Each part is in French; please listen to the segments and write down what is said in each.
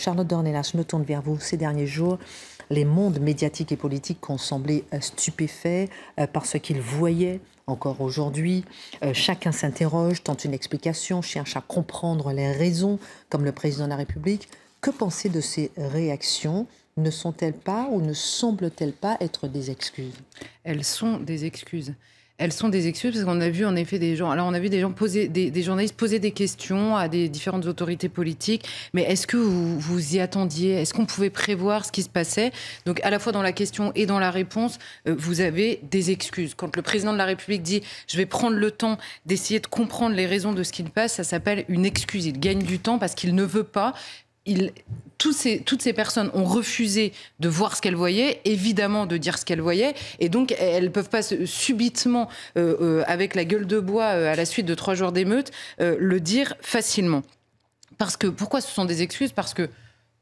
Charlotte Dornelas, je me tourne vers vous. Ces derniers jours, les mondes médiatiques et politiques ont semblé euh, stupéfaits euh, par ce qu'ils voyaient encore aujourd'hui. Euh, chacun s'interroge, tente une explication, cherche à comprendre les raisons, comme le président de la République. Que penser de ces réactions Ne sont-elles pas ou ne semblent-elles pas être des excuses Elles sont des excuses elles sont des excuses parce qu'on a vu en effet des gens. Alors on a vu des gens poser, des, journalistes poser des questions à des différentes autorités politiques. Mais est-ce que vous vous y attendiez Est-ce qu'on pouvait prévoir ce qui se passait Donc à la fois dans la question et dans la réponse, euh, vous avez des excuses. Quand le président de la République dit je vais prendre le temps d'essayer de comprendre les raisons de ce qui se passe, ça s'appelle une excuse. Il gagne du temps parce qu'il ne veut pas toutes ces, personnes ont refusé de voir ce qu'elles voyaient, évidemment de dire ce qu'elles voyaient, et donc elles ne peuvent pas subitement, euh, euh, avec la gueule de bois euh, à la suite de trois jours d'émeute, le dire facilement. Parce que pourquoi ce sont des excuses Parce que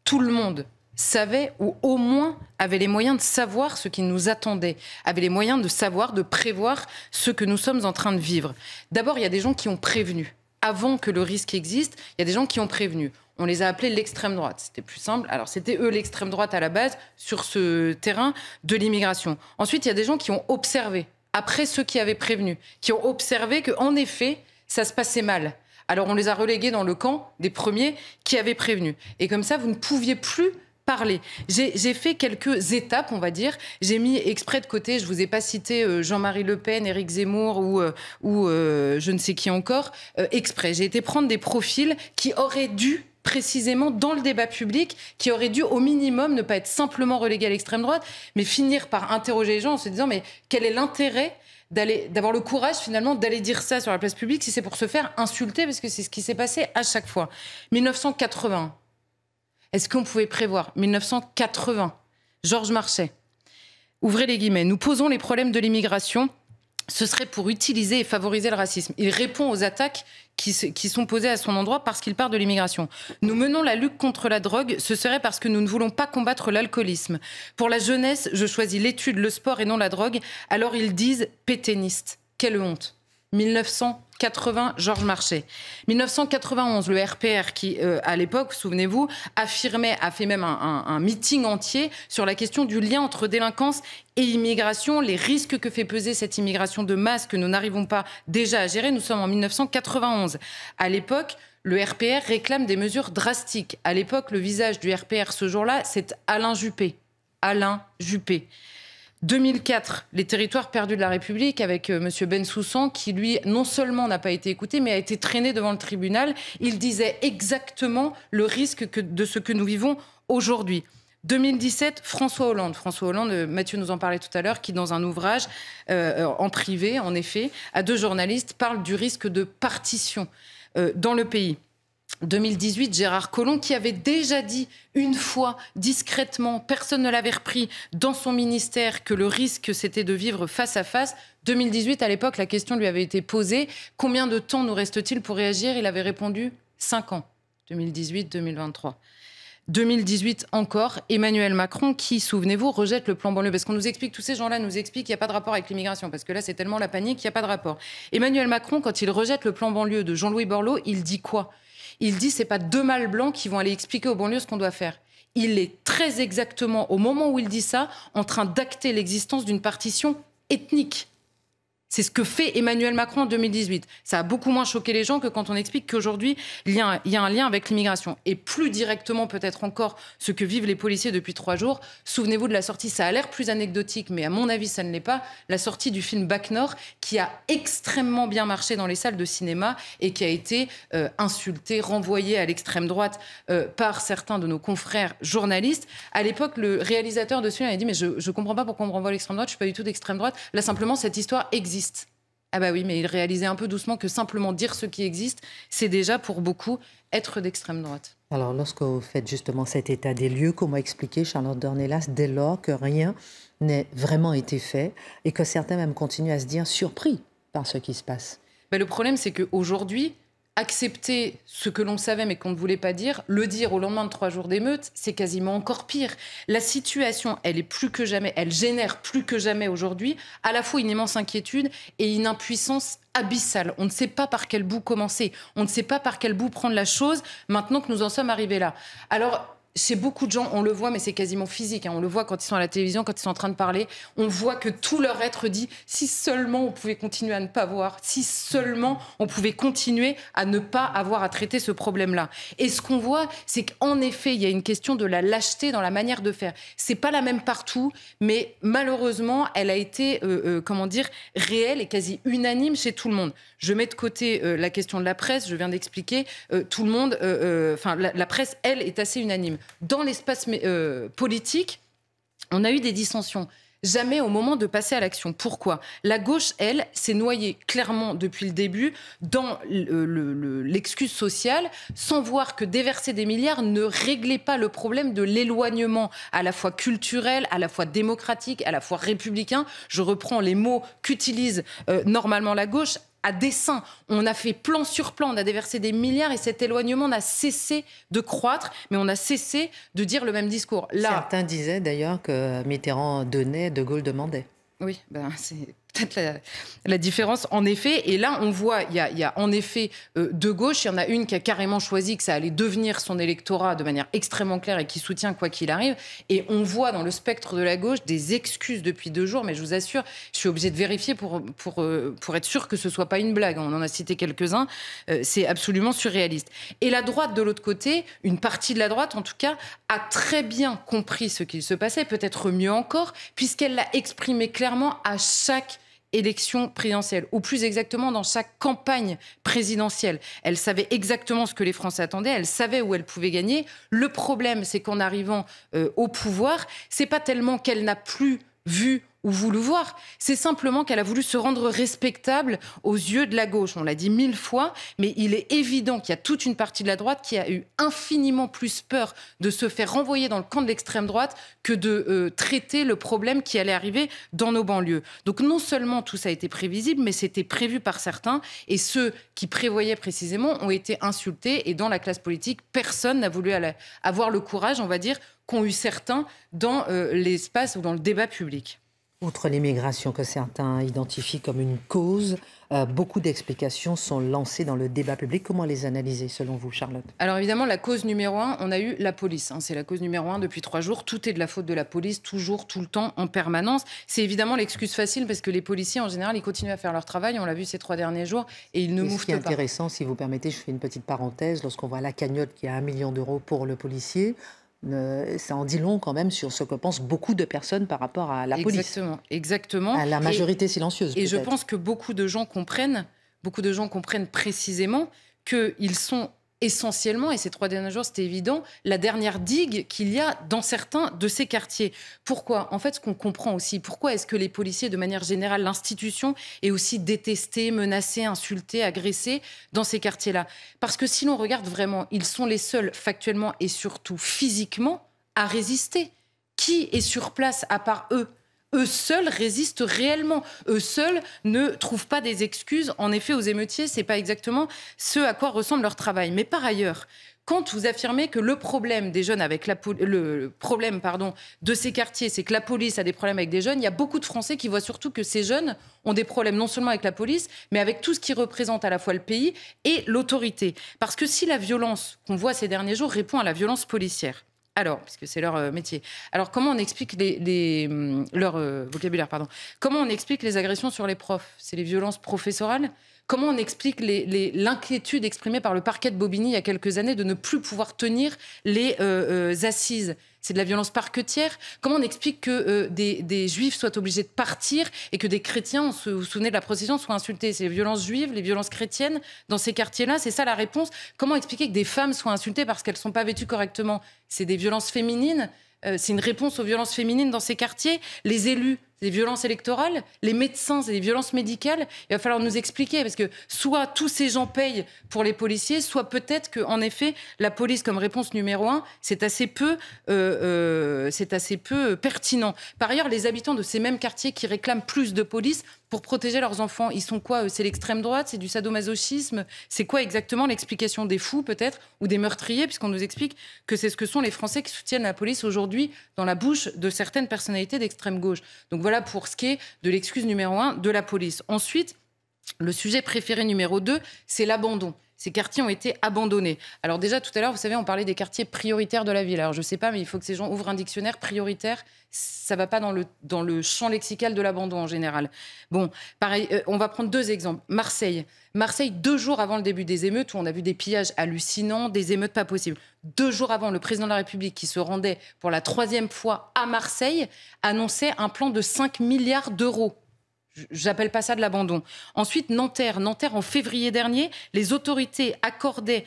tout le monde savait ou au moins avait les moyens de savoir ce qui nous attendait, avait les moyens de savoir, de prévoir ce que nous sommes en train de vivre. D'abord, il y a des gens qui ont prévenu avant que le risque existe, il y a des gens qui ont prévenu. On les a appelés l'extrême droite. C'était plus simple. Alors, c'était eux l'extrême droite à la base sur ce terrain de l'immigration. Ensuite, il y a des gens qui ont observé, après ceux qui avaient prévenu, qui ont observé qu'en effet, ça se passait mal. Alors, on les a relégués dans le camp des premiers qui avaient prévenu. Et comme ça, vous ne pouviez plus parler. J'ai fait quelques étapes, on va dire. J'ai mis exprès de côté, je vous ai pas cité euh, Jean-Marie Le Pen, Éric Zemmour ou, euh, euh, je ne sais qui encore, exprès. J'ai été prendre des profils qui auraient dû précisément dans le débat public qui auraient dû au minimum ne pas être simplement relégué à l'extrême droite, mais finir par interroger les gens en se disant mais quel est l'intérêt d'avoir le courage finalement d'aller dire ça sur la place publique si c'est pour se faire insulter parce que c'est ce qui s'est passé à chaque fois. 1980, est-ce qu'on pouvait prévoir 1980, Georges Marchais. Ouvrez les guillemets. Nous posons les problèmes de l'immigration. Ce serait pour utiliser et favoriser le racisme. Il répond aux attaques qui, sont posées à son endroit parce qu'il part de l'immigration. Nous menons la lutte contre la drogue. Ce serait parce que nous ne voulons pas combattre l'alcoolisme. Pour la jeunesse, je choisis l'étude, le sport et non la drogue. Alors ils disent péténiste. Quelle honte. 1980, Georges Marchais. 1991, le RPR qui, euh, à l'époque, souvenez-vous, affirmait, a fait même un, un, meeting entier sur la question du lien entre délinquance et immigration, les risques que fait peser cette immigration de masse que nous n'arrivons pas déjà à gérer. Nous sommes en 1991. À l'époque, le RPR réclame des mesures drastiques. À l'époque, le visage du RPR ce jour-là, c'est Alain Juppé. Alain Juppé. 2004, les territoires perdus de la République avec euh, Monsieur Ben Soussan, qui lui, non seulement n'a pas été écouté, mais a été traîné devant le tribunal. Il disait exactement le risque de ce que nous vivons aujourd'hui. 2017, François Hollande. François Hollande, euh, Mathieu nous en parlait tout à l'heure, qui dans un ouvrage euh, en privé, en effet, à deux journalistes, parle du risque de partition dans le pays. 2018, Gérard Collomb, qui avait déjà dit une fois discrètement, personne ne l'avait repris dans son ministère, que le risque c'était de vivre face à face. 2018, à l'époque, la question lui avait été posée combien de temps nous reste-t-il pour réagir Il avait répondu 5 ans, 2018-2023. 2018 encore, Emmanuel Macron, qui, souvenez-vous, rejette le plan banlieue. Parce qu'on nous explique, tous ces gens-là nous expliquent qu'il n'y a pas de rapport avec l'immigration, parce que là, c'est tellement la panique qu'il n'y a pas de rapport. Emmanuel Macron, quand il rejette le plan banlieue de Jean-Louis Borloo, il dit quoi il dit c'est pas deux mâles blancs qui vont aller expliquer aux banlieues ce qu'on doit faire. Il est très exactement, au moment où il dit ça, en train d'acter l'existence d'une partition ethnique c'est ce que fait Emmanuel Macron en 2018. Ça a beaucoup moins choqué les gens que quand on explique qu'aujourd'hui, il, y a un lien avec l'immigration. Et plus directement, peut-être encore, ce que vivent les policiers depuis trois jours. Souvenez-vous de la sortie, ça a l'air plus anecdotique, mais à mon avis, ça ne l'est pas. La sortie du film Bac Nord, qui a extrêmement bien marché dans les salles de cinéma et qui a été euh, insulté, renvoyé à l'extrême droite euh, par certains de nos confrères journalistes. À l'époque, le réalisateur de ce film avait dit Mais je ne comprends pas pourquoi on me renvoie à l'extrême droite, je ne suis pas du tout d'extrême droite. Là, simplement, cette histoire existe ah bah oui, mais il réalisait un peu doucement que simplement dire ce qui existe, c'est déjà pour beaucoup être d'extrême droite. Alors lorsque vous faites justement cet état des lieux, comment expliquer, Charlotte Dornelas, dès lors que rien n'ait vraiment été fait et que certains même continuent à se dire surpris par ce qui se passe bah, Le problème, c'est qu'aujourd'hui, accepter ce que l'on savait mais qu'on ne voulait pas dire, le dire au lendemain de trois jours d'émeute, c'est quasiment encore pire. La situation, elle est plus que jamais, elle génère plus que jamais aujourd'hui à la fois une immense inquiétude et une impuissance abyssale. On ne sait pas par quel bout commencer, on ne sait pas par quel bout prendre la chose maintenant que nous en sommes arrivés là. Alors, chez beaucoup de gens, on le voit, mais c'est quasiment physique. Hein. On le voit quand ils sont à la télévision, quand ils sont en train de parler. On voit que tout leur être dit si seulement on pouvait continuer à ne pas voir, si seulement on pouvait continuer à ne pas avoir à traiter ce problème-là. Et ce qu'on voit, c'est qu'en effet, il y a une question de la lâcheté dans la manière de faire. C'est pas la même partout, mais malheureusement, elle a été, euh, euh, comment dire, réelle et quasi unanime chez tout le monde. Je mets de côté euh, la question de la presse, je viens d'expliquer. tout le monde, enfin, la presse, elle, est assez unanime dans l'espace euh, politique, on a eu des dissensions. Jamais au moment de passer à l'action. Pourquoi La gauche, elle, s'est noyée clairement depuis le début dans l'excuse sociale, sans voir que déverser des milliards ne réglait pas le problème de l'éloignement à la fois culturel, à la fois démocratique, à la fois républicain. Je reprends les mots qu'utilise euh, normalement la gauche à dessein. On a fait plan sur plan, on a déversé des milliards et cet éloignement n'a cessé de croître, mais on a cessé de dire le même discours. Certains disaient d'ailleurs que Mitterrand donnait, De Gaulle demandait. Oui, ben c'est peut-être la, différence, en effet. Et là, on voit, il y a, y a en effet euh, de gauche, il y en a une qui a carrément choisi que ça allait devenir son électorat de manière extrêmement claire et qui soutient quoi qu'il arrive. Et on voit dans le spectre de la gauche des excuses depuis deux jours, mais je vous assure, je suis obligée de vérifier pour, pour, euh, pour être sûr que ce soit pas une blague. On en a cité quelques-uns. Euh, c'est absolument surréaliste. Et la droite, de l'autre côté, une partie de la droite, en tout cas, a très bien compris ce qu'il se passait, peut-être mieux encore, puisqu'elle l'a exprimé clairement à chaque élection présidentielle, ou plus exactement dans sa campagne présidentielle. Elle savait exactement ce que les Français attendaient, elle savait où elle pouvait gagner. Le problème, c'est qu'en arrivant euh, au pouvoir, c'est pas tellement qu'elle n'a plus vu ou voir. C'est simplement qu'elle a voulu se rendre respectable aux yeux de la gauche. On l'a dit mille fois, mais il est évident qu'il y a toute une partie de la droite qui a eu infiniment plus peur de se faire renvoyer dans le camp de l'extrême droite que de euh, traiter le problème qui allait arriver dans nos banlieues. Donc non seulement tout ça a été prévisible, mais c'était prévu par certains, et ceux qui prévoyaient précisément ont été insultés, et dans la classe politique, personne n'a voulu avoir le courage, on va dire, qu'ont eu certains dans euh, l'espace ou dans le débat public. Outre l'immigration que certains identifient comme une cause, euh, beaucoup d'explications sont lancées dans le débat public. Comment les analyser selon vous, Charlotte Alors évidemment, la cause numéro un, on a eu la police. Hein. C'est la cause numéro un depuis trois jours. Tout est de la faute de la police, toujours, tout le temps, en permanence. C'est évidemment l'excuse facile parce que les policiers, en général, ils continuent à faire leur travail. On l'a vu ces trois derniers jours et ils ne mouvent pas. Ce intéressant, si vous permettez, je fais une petite parenthèse. Lorsqu'on voit la cagnotte qui a un million d'euros pour le policier, euh, ça en dit long quand même sur ce que pensent beaucoup de personnes par rapport à la police. Exactement, À la majorité silencieuse. Et je pense que beaucoup de gens comprennent, beaucoup de gens comprennent précisément qu'ils sont essentiellement, et ces trois derniers jours, c'était évident, la dernière digue qu'il y a dans certains de ces quartiers. Pourquoi En fait, ce qu'on comprend aussi, pourquoi est-ce que les policiers, de manière générale, l'institution est aussi détestée, menacée, insultée, agressée dans ces quartiers-là Parce que si l'on regarde vraiment, ils sont les seuls, factuellement et surtout physiquement, à résister. Qui est sur place à part eux eux seuls résistent réellement. Eux seuls ne trouvent pas des excuses. En effet, aux émeutiers, ce n'est pas exactement ce à quoi ressemble leur travail. Mais par ailleurs, quand vous affirmez que le problème des jeunes avec le problème pardon de ces quartiers, c'est que la police a des problèmes avec des jeunes, il y a beaucoup de Français qui voient surtout que ces jeunes ont des problèmes non seulement avec la police, mais avec tout ce qui représente à la fois le pays et l'autorité. Parce que si la violence qu'on voit ces derniers jours répond à la violence policière, alors, puisque c'est leur euh, métier. Alors, comment on explique les, hum, leur euh, vocabulaire, pardon Comment on explique les agressions sur les profs C'est les violences professorales Comment on explique l'inquiétude exprimée par le parquet de Bobigny il y a quelques années de ne plus pouvoir tenir les euh, euh, assises c'est de la violence parquetière. Comment on explique que euh, des, des, juifs soient obligés de partir et que des chrétiens, vous souvenez de la procession, soient insultés C'est les violences juives, les violences chrétiennes dans ces quartiers-là, c'est ça la réponse. Comment expliquer que des femmes soient insultées parce qu'elles ne sont pas vêtues correctement C'est des violences féminines, c'est une réponse aux violences féminines dans ces quartiers. Les élus, des violences électorales, les médecins, c'est des violences médicales. Il va falloir nous expliquer, parce que soit tous ces gens payent pour les policiers, soit peut-être que, en effet, la police, comme réponse numéro un, c'est assez peu, euh, euh, c'est assez peu pertinent. Par ailleurs, les habitants de ces mêmes quartiers qui réclament plus de police pour protéger leurs enfants, ils sont quoi C'est l'extrême droite, c'est du sadomasochisme, c'est quoi exactement l'explication des fous peut-être ou des meurtriers, puisqu'on nous explique que c'est ce que sont les Français qui soutiennent la police aujourd'hui dans la bouche de certaines personnalités d'extrême gauche. Donc voilà pour ce qui est de l'excuse numéro un de la police. Ensuite, le sujet préféré numéro deux, c'est l'abandon ces quartiers ont été abandonnés. Alors déjà, tout à l'heure, vous savez, on parlait des quartiers prioritaires de la ville. Alors je ne sais pas, mais il faut que ces gens ouvrent un dictionnaire prioritaire. Ça ne va pas dans le, dans le champ lexical de l'abandon en général. Bon, pareil, euh, on va prendre deux exemples. Marseille. Marseille, deux jours avant le début des émeutes, où on a vu des pillages hallucinants, des émeutes pas possibles. Deux jours avant, le président de la République, qui se rendait pour la troisième fois à Marseille, annonçait un plan de 5 milliards d'euros J'appelle pas ça de l'abandon. Ensuite, Nanterre. Nanterre, en février dernier, les autorités accordaient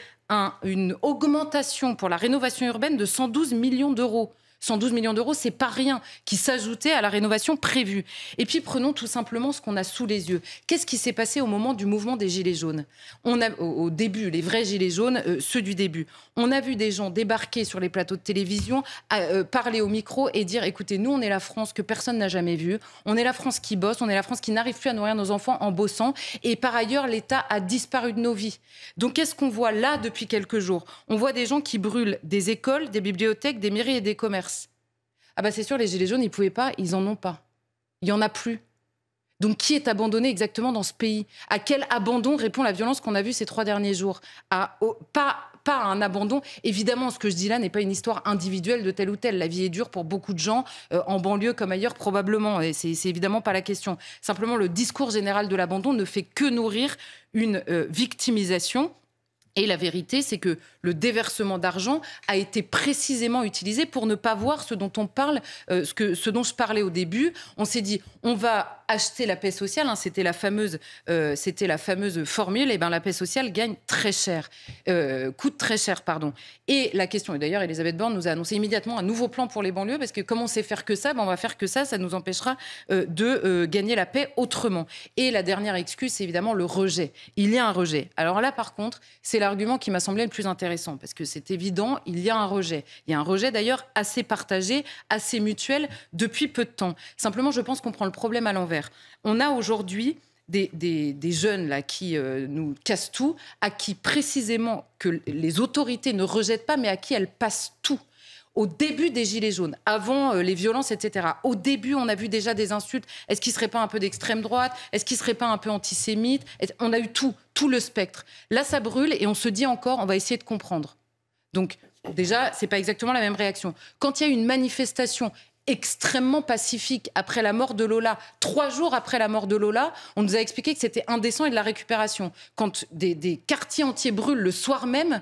une augmentation pour la rénovation urbaine de 112 millions d'euros. 112 millions d'euros, c'est pas rien, qui s'ajoutait à la rénovation prévue. Et puis prenons tout simplement ce qu'on a sous les yeux. Qu'est-ce qui s'est passé au moment du mouvement des Gilets jaunes On a, au, début, les vrais Gilets jaunes, euh, ceux du début, on a vu des gens débarquer sur les plateaux de télévision, euh, parler au micro et dire écoutez, nous, on est la France que personne n'a jamais vue, on est la France qui bosse, on est la France qui n'arrive plus à nourrir nos enfants en bossant, et par ailleurs, l'État a disparu de nos vies. Donc qu'est-ce qu'on voit là depuis quelques jours On voit des gens qui brûlent des écoles, des bibliothèques, des mairies et des commerces. Ah ben c'est sûr, les Gilets jaunes, ils pouvaient pas, ils en ont pas. Il y en a plus. Donc qui est abandonné exactement dans ce pays À quel abandon répond la violence qu'on a vue ces trois derniers jours à, pas, pas à un abandon. Évidemment, ce que je dis là n'est pas une histoire individuelle de tel ou tel. La vie est dure pour beaucoup de gens, euh, en banlieue comme ailleurs probablement, et c'est évidemment pas la question. Simplement, le discours général de l'abandon ne fait que nourrir une euh, victimisation et la vérité, c'est que le déversement d'argent a été précisément utilisé pour ne pas voir ce dont on parle, euh, ce, que, ce dont je parlais au début. On s'est dit, on va acheter la paix sociale, hein, c'était la fameuse, euh, c'était la fameuse formule. Et eh ben la paix sociale gagne très cher, euh, coûte très cher, pardon. Et la question, et d'ailleurs, Elisabeth Borne nous a annoncé immédiatement un nouveau plan pour les banlieues parce que comme on sait faire que ça, ben on va faire que ça, ça nous empêchera euh, de gagner la paix autrement. Et la dernière excuse, c'est évidemment le rejet. Il y a un rejet. Alors là, par contre, c'est l'argument qui m'a semblé le plus intéressant parce que c'est évident, il y a un rejet. Il y a un rejet d'ailleurs assez partagé, assez mutuel depuis peu de temps. Simplement, je pense qu'on prend le problème à l'envers. On a aujourd'hui des, jeunes là, qui euh, nous cassent tout, à qui précisément que les autorités ne rejettent pas, mais à qui elles passent tout au début des Gilets jaunes, avant euh, les violences, etc. Au début, on a vu déjà des insultes. Est-ce qu'il ne serait pas un peu d'extrême droite Est-ce qu'il ne serait pas un peu antisémite On a eu tout, tout le spectre. Là, ça brûle et on se dit encore, on va essayer de comprendre. Donc, déjà, ce n'est pas exactement la même réaction. Quand il y a une manifestation extrêmement pacifique après la mort de Lola. Trois jours après la mort de Lola, on nous a expliqué que c'était indécent et de la récupération. Quand des, des quartiers entiers brûlent le soir même,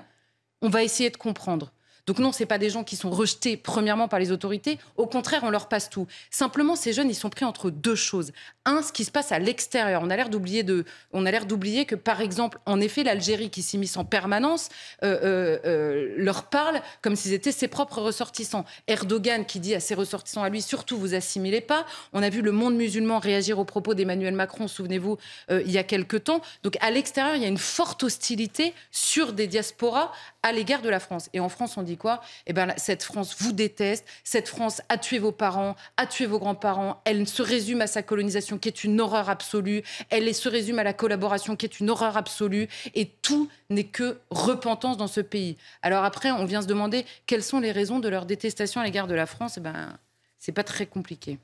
on va essayer de comprendre. Donc non, c'est pas des gens qui sont rejetés premièrement par les autorités. Au contraire, on leur passe tout. Simplement, ces jeunes, ils sont pris entre deux choses. Un, ce qui se passe à l'extérieur. On a l'air d'oublier de, on a l'air d'oublier que par exemple, en effet, l'Algérie qui s'immisce en permanence euh, euh, euh, leur parle comme s'ils étaient ses propres ressortissants. Erdogan qui dit à ses ressortissants à lui, surtout vous assimilez pas. On a vu le monde musulman réagir aux propos d'Emmanuel Macron, souvenez-vous, il y a quelque temps. Donc à l'extérieur, il y a une forte hostilité sur des diasporas à l'égard de la France. Et en France, on dit quoi Eh bien, cette France vous déteste, cette France a tué vos parents, a tué vos grands-parents, elle se résume à sa colonisation qui est une horreur absolue, elle se résume à la collaboration qui est une horreur absolue, et tout n'est que repentance dans ce pays. Alors après, on vient se demander quelles sont les raisons de leur détestation à l'égard de la France. Eh bien, c'est pas très compliqué.